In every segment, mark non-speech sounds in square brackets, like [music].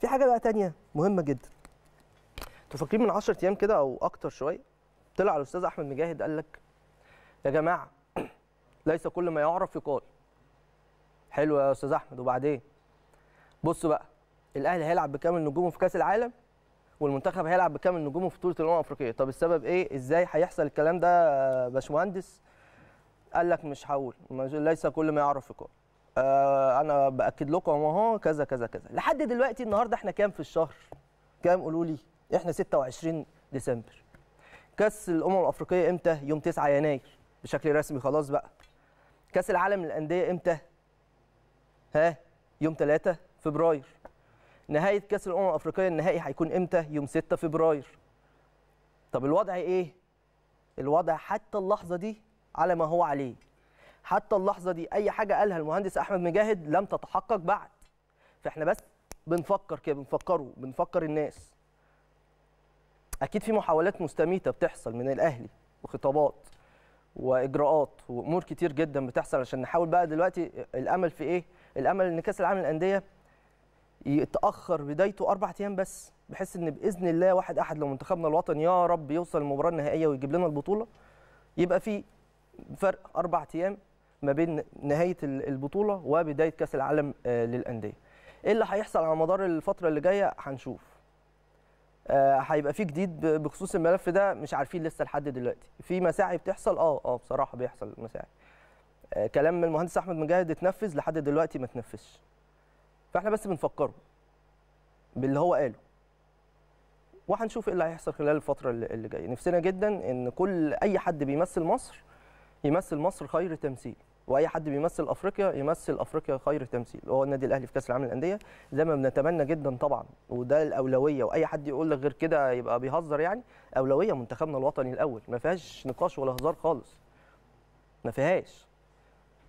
في حاجه بقى تانية مهمه جدا انتوا فاكرين من 10 ايام كده او اكتر شويه طلع الاستاذ احمد مجاهد قال لك يا جماعه [clears throat] ليس كل ما يعرف يقال حلو يا استاذ احمد وبعدين بصوا بقى الاهلي هيلعب بكامل نجومه في كاس العالم والمنتخب هيلعب بكامل نجومه في بطوله الامم الافريقيه طب السبب ايه ازاي هيحصل الكلام ده يا باشمهندس قال لك مش هقول ليس كل ما يعرف يقال آه انا باكد لكم اهو كذا كذا كذا لحد دلوقتي النهارده احنا كام في الشهر كام قولوا لي احنا 26 ديسمبر كاس الامم الافريقيه امتى يوم 9 يناير بشكل رسمي خلاص بقى كاس العالم للانديه امتى ها يوم 3 فبراير نهايه كاس الامم الافريقيه النهائي هيكون امتى يوم 6 فبراير طب الوضع ايه الوضع حتى اللحظه دي على ما هو عليه حتى اللحظه دي اي حاجه قالها المهندس احمد مجاهد لم تتحقق بعد فاحنا بس بنفكر كده بنفكره بنفكر الناس اكيد في محاولات مستميته بتحصل من الاهلي وخطابات واجراءات وامور كتير جدا بتحصل عشان نحاول بقى دلوقتي الامل في ايه الامل ان كاس العالم للانديه يتاخر بدايته اربع ايام بس بحيث ان باذن الله واحد احد لو منتخبنا الوطني يا رب يوصل المباراه النهائيه ويجيب لنا البطوله يبقى في فرق اربع ايام ما بين نهايه البطوله وبدايه كاس العالم آه، للانديه ايه اللي هيحصل على مدار الفتره اللي جايه هنشوف آه، هيبقى في جديد بخصوص الملف ده مش عارفين لسه لحد دلوقتي في مساعي بتحصل اه اه بصراحه بيحصل مساعي آه، كلام المهندس احمد مجاهد اتنفذ لحد دلوقتي ما اتنفذش فاحنا بس بنفكره باللي هو قاله وهنشوف ايه اللي هيحصل خلال الفتره اللي جايه نفسنا جدا ان كل اي حد بيمثل مصر يمثل مصر خير تمثيل واي حد بيمثل افريقيا يمثل افريقيا خير تمثيل هو النادي الاهلي في كاس العالم للانديه زي ما بنتمنى جدا طبعا وده الاولويه واي حد يقول لك غير كده يبقى بيهزر يعني اولويه منتخبنا الوطني الاول ما فيهاش نقاش ولا هزار خالص ما فيهاش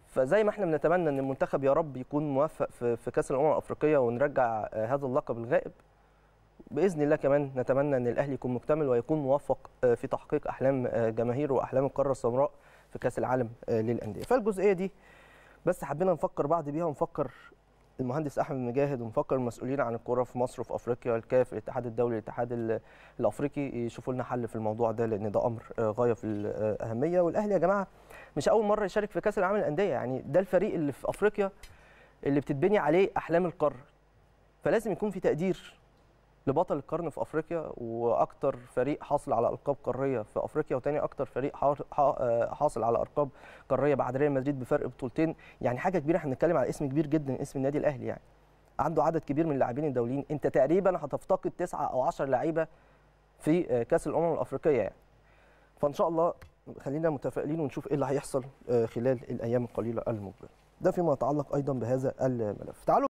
فزي ما احنا بنتمنى ان المنتخب يا رب يكون موفق في, في كاس الامم الافريقيه ونرجع آه، هذا اللقب الغائب باذن الله كمان نتمنى ان الاهلي يكون مكتمل ويكون موفق آه، في تحقيق احلام آه، جماهيره واحلام القاره السمراء في كاس العالم آه، للانديه فالجزئيه دي بس حبينا نفكر بعض بيها ونفكر المهندس احمد مجاهد ونفكر المسؤولين عن الكره في مصر وفي افريقيا الكاف الاتحاد الدولي الاتحاد الافريقي يشوفوا لنا حل في الموضوع ده لان ده امر آه، غايه في الاهميه آه، والاهلي يا جماعه مش اول مره يشارك في كاس العالم للانديه يعني ده الفريق اللي في افريقيا اللي بتتبني عليه احلام القاره فلازم يكون في تقدير لبطل القرن في افريقيا واكتر فريق حاصل على القاب قاريه في افريقيا وتاني اكتر فريق آه، حاصل على القاب قاريه بعد ريال مدريد بفرق بطولتين يعني حاجه كبيره احنا بنتكلم على اسم كبير جدا اسم النادي الاهلي يعني عنده عدد كبير من اللاعبين الدوليين انت تقريبا هتفتقد تسعة او 10 لعيبه في آه، كاس الامم الافريقيه يعني فان شاء الله خلينا متفائلين ونشوف ايه اللي هيحصل آه، خلال الايام القليله المقبله ده فيما يتعلق ايضا بهذا الملف تعالوا